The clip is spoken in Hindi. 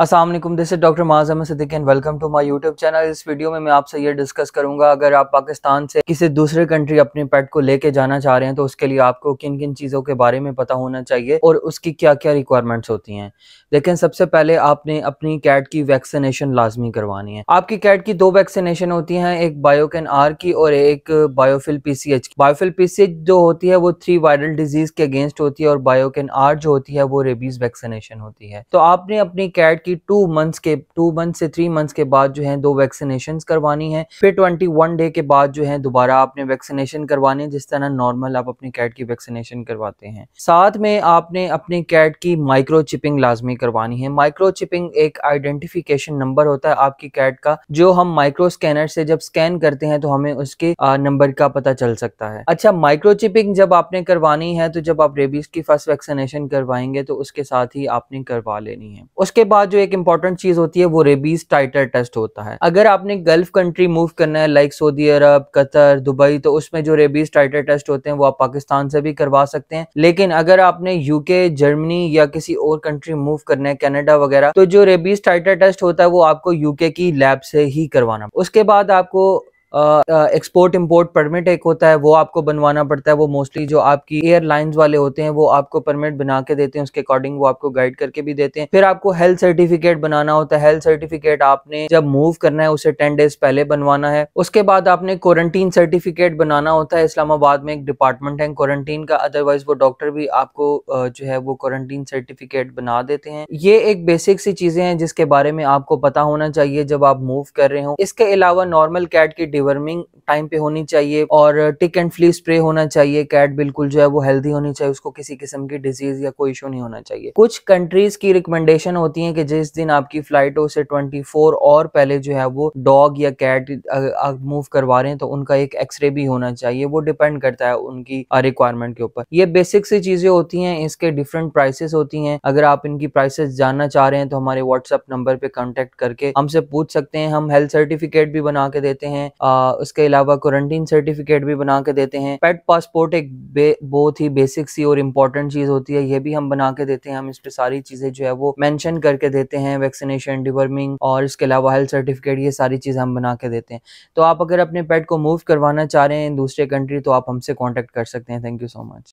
Aslam this is doctor Maaz Ahmad and welcome to my YouTube channel इस वीडियो में मैं आपसे ये डिस्कस करूंगा अगर आप पाकिस्तान से किसी दूसरे कंट्री अपने पेट को लेके जाना चाह रहे हैं तो उसके लिए आपको किन किन चीज़ों के बारे में पता होना चाहिए और उसकी क्या क्या रिक्वायरमेंट्स होती हैं लेकिन सबसे पहले आपने अपनी कैट की वैक्सीनेशन लाजमी करवानी है आपकी कैट की दो वैक्सीनेशन होती हैं एक बायोकैन आर की और एक Biofel P C H Biofel P C H जो होती है वो थ्री वायरल डिजीज के अगेंस्ट होती है और बायोकैन आर जो होती है वो रेबीज वैक्सीनेशन होती है तो आपने अपनी कैट की कि टू मंथ्स के टू मंथ से थ्री मंथ्स के बाद जो है दो वैक्सीनेशन करवानी है फिर ट्वेंटी वन डे के बाद जो है दोबारा आपने वैक्सीनेशन करवानी है जिस तरह नॉर्मल आप अपने कैट की वैक्सीनेशन करवाते हैं साथ में आपने अपने कैट की माइक्रो चिपिंग लाजमी करवानी है माइक्रो चिपिंग एक आइडेंटिफिकेशन नंबर होता है आपकी कैट का जो हम माइक्रो स्कैनर से जब स्कैन करते हैं तो हमें उसके नंबर का पता चल सकता है अच्छा माइक्रो चिपिंग जब आपने करवानी है तो जब आप रेबीज की फर्स्ट वैक्सीनेशन करवाएंगे तो उसके साथ ही आपने करवा लेनी है उसके बाद जो एक इंपॉर्टेंट चीज होती है वो रेबीज टाइटर टेस्ट होता है अगर आपने गल्फ कंट्री मूव करना है like Saudi Arab Qatar Dubai तो उसमें जो रेबीज टाइटर टेस्ट होते हैं वो आप पाकिस्तान से भी करवा सकते हैं लेकिन अगर आपने यूके जर्मनी या किसी और कंट्री मूव करना है कैनेडा वगैरह तो जो रेबीज टाइटर टेस्ट होता है वो आपको यूके की लैब से ही करवाना उसके बाद आपको एक्सपोर्ट इम्पोर्ट परमिट एक होता है वो आपको बनवाना पड़ता है वो मोस्टली जो आपकी एयरलाइंस वाले होते हैं वो आपको परमिट बना के देते हैं उसके अकॉर्डिंग वो आपको गाइड करके भी देते हैं फिर आपको हेल्थ सर्टिफिकेट बनाना होता है हेल्थ सर्टिफिकेट आपने जब मूव करना है उसे टेन डेज पहले बनवाना है उसके बाद आपने क्वारंटीन सर्टिफिकेट बनाना होता है इस्लामाबाद में एक डिपार्टमेंट है क्वारंटीन का अदरवाइज वो डॉक्टर भी आपको जो है वो क्वारंटीन सर्टिफिकेट बना देते हैं ये एक बेसिक सी चीजें हैं जिसके बारे में आपको पता होना चाहिए जब आप मूव कर रहे हो इसके अलावा नॉर्मल कैट की डिवर्मिंग टाइम पे होनी चाहिए और टिक एंड फ्ली स्प्रे होना चाहिए कैट बिल्कुल जो है वो हेल्दी होनी चाहिए उसको किसी किस्म की डिजीज या कोई इशू नहीं होना चाहिए कुछ कंट्रीज की रिकमेंडेशन होती है कि जिस दिन आपकी फ्लाइट हो उसे ट्वेंटी और पहले जो है वो डॉग या कैट मूव करवा रहे हैं तो उनका एक एक्सरे भी होना चाहिए वो डिपेंड करता है उनकी रिक्वायरमेंट के ऊपर ये बेसिक सी चीजें होती हैं इसके डिफरेंट प्राइसेस होती हैं अगर आप इनकी प्राइसेस जानना चाह रहे हैं तो हमारे व्हाट्सएप नंबर पे कांटेक्ट करके हमसे पूछ सकते हैं हम हेल्थ सर्टिफिकेट भी बना के देते हैं उसके अलावा क्वारंटीन सर्टिफिकेट भी बना के देते हैं पेट पासपोर्ट एक बहुत ही बेसिक सी और इम्पोर्टेंट चीज़ होती है ये भी हम बना के देते हैं हम इस पर सारी चीज़ें जो है वो मैंशन करके देते हैं वैक्सीनेशन डिवर्मिंग और इसके अलावा हेल्थ सर्टिफिकेट ये सारी चीज़ें हम बना के देते हैं तो आप अगर अपने पेट को मूव करवाना चाह रहे हैं दूसरे कंट्री तो आप हमसे कॉन्टैक्ट कर सकते हैं थैंक यू सो मच